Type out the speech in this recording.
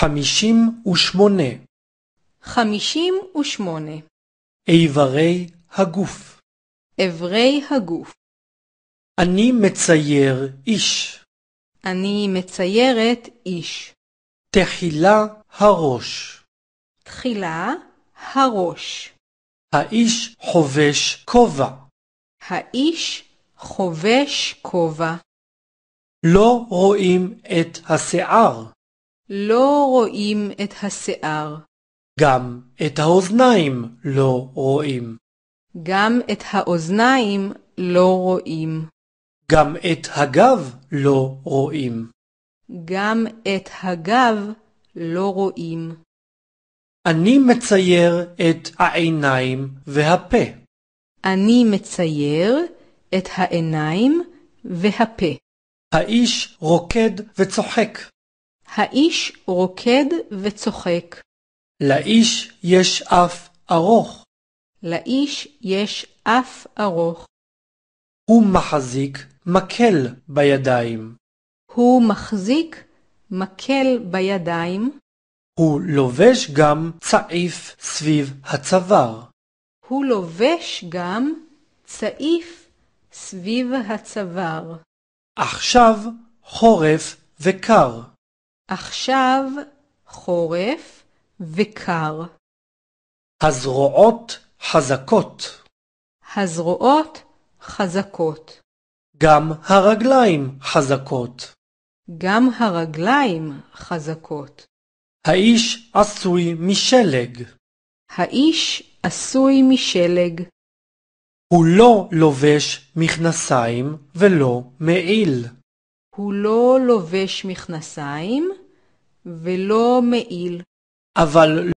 חמישים ושמונה. חמישים ושמונה. איברי הגוף. איברי הגוף. אני מצייר איש. אני מציירת איש. תחילה הראש. תחילה הראש. האיש חובש כובע. האיש חובש כובע. לא רואים את השיער. לא רואים את השיער. גם את האוזניים לא רואים. גם את האוזניים לא רואים. גם את הגב לא רואים. גם את הגב לא רואים. אני מצייר את העיניים והפה. אני מצייר את העיניים והפה. האיש רוקד וצוחק. האיש רוקד וצוחק. לאיש יש אף ארוך. לאיש יש אף ארוך. הוא מחזיק מקל בידיים. הוא מחזיק מקל בידיים. הוא לובש גם צעיף סביב הצוואר. הוא לובש גם צעיף סביב הצוואר. עכשיו חורף וקר. עכשיו חורף וקר. הזרועות חזקות. הזרועות חזקות. גם הרגליים חזקות. גם הרגליים חזקות. האיש עשוי משלג. האיש עשוי משלג. הוא לא לובש מכנסיים ולא מעיל. הוא לא לובש מכנסיים ולא מעיל. אבל